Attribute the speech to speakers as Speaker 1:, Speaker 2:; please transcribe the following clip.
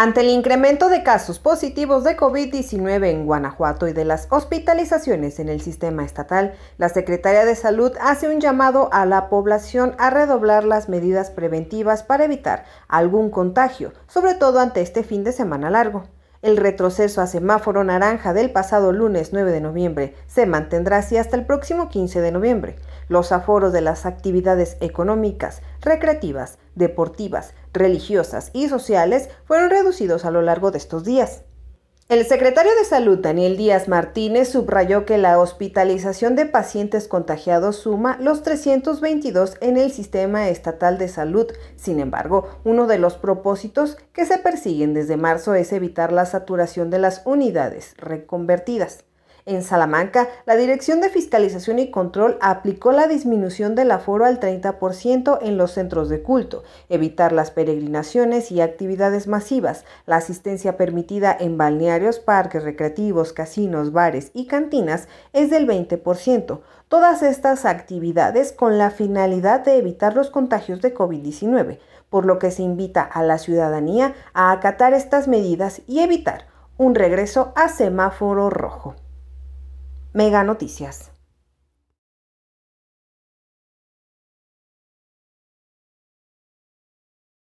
Speaker 1: Ante el incremento de casos positivos de COVID-19 en Guanajuato y de las hospitalizaciones en el sistema estatal, la Secretaría de Salud hace un llamado a la población a redoblar las medidas preventivas para evitar algún contagio, sobre todo ante este fin de semana largo. El retroceso a semáforo naranja del pasado lunes 9 de noviembre se mantendrá así hasta el próximo 15 de noviembre. Los aforos de las actividades económicas, recreativas, deportivas, religiosas y sociales fueron reducidos a lo largo de estos días. El secretario de Salud, Daniel Díaz Martínez, subrayó que la hospitalización de pacientes contagiados suma los 322 en el sistema estatal de salud. Sin embargo, uno de los propósitos que se persiguen desde marzo es evitar la saturación de las unidades reconvertidas. En Salamanca, la Dirección de Fiscalización y Control aplicó la disminución del aforo al 30% en los centros de culto, evitar las peregrinaciones y actividades masivas, la asistencia permitida en balnearios, parques recreativos, casinos, bares y cantinas es del 20%. Todas estas actividades con la finalidad de evitar los contagios de COVID-19, por lo que se invita a la ciudadanía a acatar estas medidas y evitar un regreso a semáforo rojo. Mega Noticias.